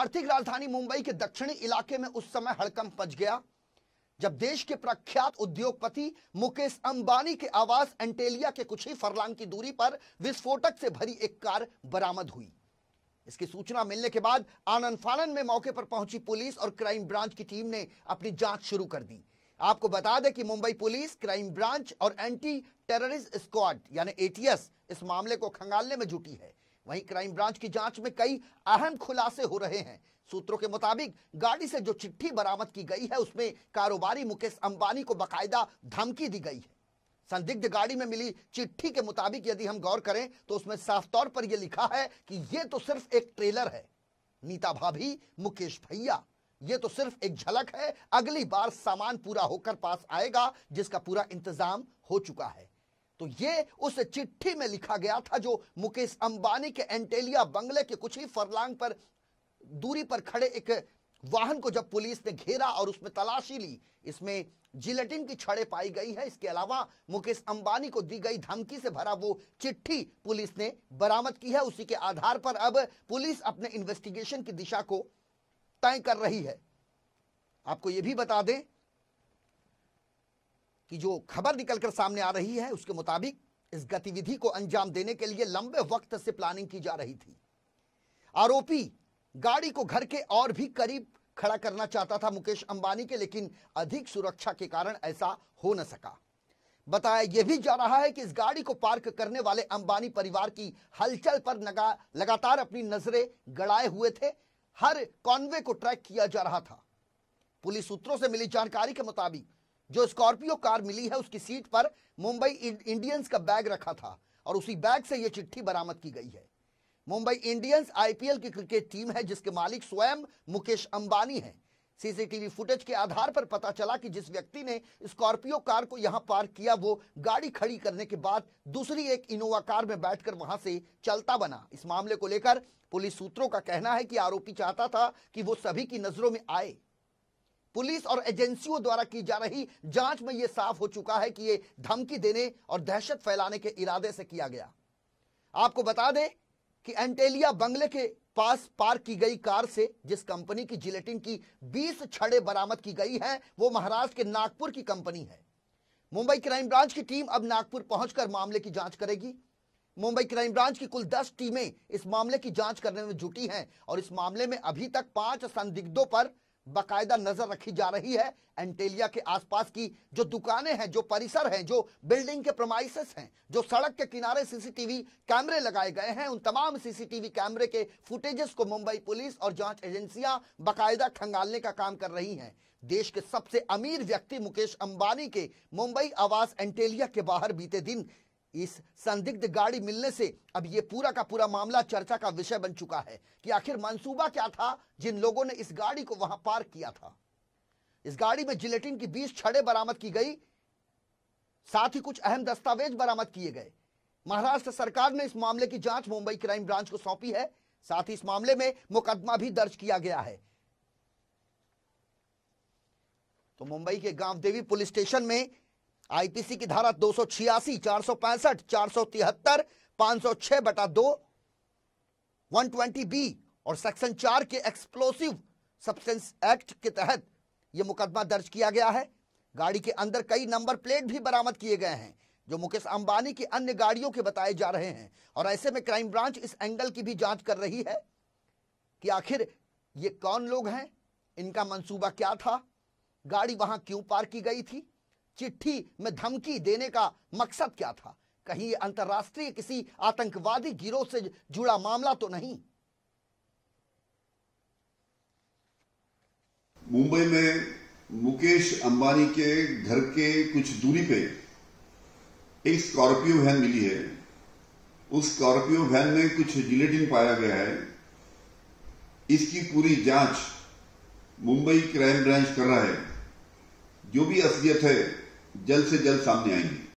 आर्थिक राजधानी मुंबई के दक्षिणी इलाके में उस समय हड़कम पच गया जब देश के प्रख्यात उद्योगपति मुकेश अंबानी के आवास एंटेलिया के कुछ ही फरलांग की दूरी पर विस्फोटक से भरी एक कार बरामद हुई इसकी सूचना मिलने के बाद आनंद फानन में मौके पर पहुंची पुलिस और क्राइम ब्रांच की टीम ने अपनी जांच शुरू कर दी आपको बता दें कि मुंबई पुलिस क्राइम ब्रांच और एंटी टेररिस्ट स्क्वाड यानी एटीएस इस मामले को खंगालने में जुटी है वहीं क्राइम ब्रांच की जांच में कई अहम खुलासे हो रहे हैं सूत्रों के मुताबिक गाड़ी से जो चिट्ठी बरामद की गई है उसमें कारोबारी मुकेश अंबानी को बकायदा धमकी दी गई है संदिग्ध गाड़ी में मिली चिट्ठी के मुताबिक यदि हम गौर करें तो उसमें साफ तौर पर यह लिखा है कि यह तो सिर्फ एक ट्रेलर है नीता भाभी मुकेश भैया ये तो सिर्फ एक झलक है अगली बार सामान पूरा होकर पास आएगा जिसका पूरा इंतजाम हो चुका है तो ये उस चिट्ठी में लिखा गया था जो मुकेश अंबानी के एंटेलिया बंगले के कुछ ही फरलांग पर दूरी पर खड़े एक वाहन को जब पुलिस ने घेरा और उसमें तलाशी ली इसमें जिलेटिन की छड़े पाई गई है इसके अलावा मुकेश अंबानी को दी गई धमकी से भरा वो चिट्ठी पुलिस ने बरामद की है उसी के आधार पर अब पुलिस अपने इन्वेस्टिगेशन की दिशा को तय कर रही है आपको यह भी बता दें कि जो खबर निकलकर सामने आ रही है उसके मुताबिक इस गतिविधि को अंजाम देने के लिए लंबे वक्त से प्लानिंग की जा रही थी आरोपी गाड़ी को घर के और भी करीब खड़ा करना चाहता था मुकेश अंबानी के लेकिन अधिक सुरक्षा के कारण ऐसा हो न सका बताया यह भी जा रहा है कि इस गाड़ी को पार्क करने वाले अंबानी परिवार की हलचल पर लगातार अपनी नजरें गड़ाए हुए थे हर कॉन्वे को ट्रैक किया जा रहा था पुलिस सूत्रों से मिली जानकारी के मुताबिक जो स्कॉर्पियो कार मिली है उसकी सीट पर मुंबई इंडियंस का बैग रखा था और उसी बैग से यह चिट्ठी बरामद की गई है मुंबई इंडियंस आईपीएल की क्रिकेट टीम है जिसके मालिक स्वयं मुकेश अंबानी हैं सीसीटीवी फुटेज के आधार पर पता चला कि जिस व्यक्ति ने स्कॉर्पियो कार को यहां पार्क किया वो गाड़ी खड़ी करने के बाद दूसरी एक इनोवा कार में बैठकर वहां से चलता बना इस मामले को लेकर पुलिस सूत्रों का कहना है कि आरोपी चाहता था कि वो सभी की नजरों में आए पुलिस और एजेंसियों द्वारा की जा रही जांच में यह साफ हो चुका है कि यह धमकी देने और दहशत फैलाने के इरादे से किया गया आपको बता दें कि एंटेलिया बंगले के पास पार्क की गई कार से जिस कंपनी की जिलेटिन की 20 छड़े बरामद की गई है वो महाराष्ट्र के नागपुर की कंपनी है मुंबई क्राइम ब्रांच की टीम अब नागपुर पहुंचकर मामले की जांच करेगी मुंबई क्राइम ब्रांच की कुल 10 टीमें इस मामले की जांच करने में जुटी हैं और इस मामले में अभी तक पांच संदिग्धों पर बाकायदा नजर रखी जा रही है एंटेलिया के आसपास की जो दुकानें हैं जो परिसर हैं जो बिल्डिंग के प्रोमाइसेस हैं जो सड़क के किनारे सीसीटीवी कैमरे लगाए गए हैं उन तमाम सीसीटीवी कैमरे के फुटेजेस को मुंबई पुलिस और जांच एजेंसियां बाकायदा खंगालने का काम कर रही हैं देश के सबसे अमीर व्यक्ति मुकेश अंबानी के मुंबई आवास एंटेलिया के बाहर बीते दिन इस संदिग्ध गाड़ी मिलने से अब ये पूरा का पूरा मामला चर्चा का विषय बन चुका है कि आखिर मंसूबा क्या था जिन लोगों ने इस गाड़ी को वहां पार्क किया था इस गाड़ी में जिलेटिन की बीस छड़े बरामद की गई साथ ही कुछ अहम दस्तावेज बरामद किए गए महाराष्ट्र सरकार ने इस मामले की जांच मुंबई क्राइम ब्रांच को सौंपी है साथ ही इस मामले में मुकदमा भी दर्ज किया गया है तो मुंबई के गांव देवी पुलिस स्टेशन में आईपीसी की धारा दो सौ छियासी चार सौ पैंसठ चार सौ तिहत्तर पांच सौ छह बटा दो वन ट्वेंटी बी और सेक्शन चार के एक्सप्लोसिव सब्सटेंस एक्ट के तहत यह मुकदमा दर्ज किया गया है गाड़ी के अंदर कई नंबर प्लेट भी बरामद किए गए हैं जो मुकेश अंबानी की अन्य गाड़ियों के बताए जा रहे हैं और ऐसे में क्राइम ब्रांच इस एंगल की भी जांच कर रही है कि आखिर ये कौन लोग हैं इनका मंसूबा क्या था गाड़ी वहां क्यों पार की गई थी चिट्ठी में धमकी देने का मकसद क्या था कहीं ये अंतर्राष्ट्रीय किसी आतंकवादी गिरोह से जुड़ा मामला तो नहीं मुंबई में मुकेश अंबानी के घर के कुछ दूरी पे एक स्कॉर्पियो वैन मिली है उस स्कॉर्पियो वैन में कुछ जिलेटिन पाया गया है इसकी पूरी जांच मुंबई क्राइम ब्रांच कर रहा है जो भी असलियत है जल्द से जल्द सामने आएंगे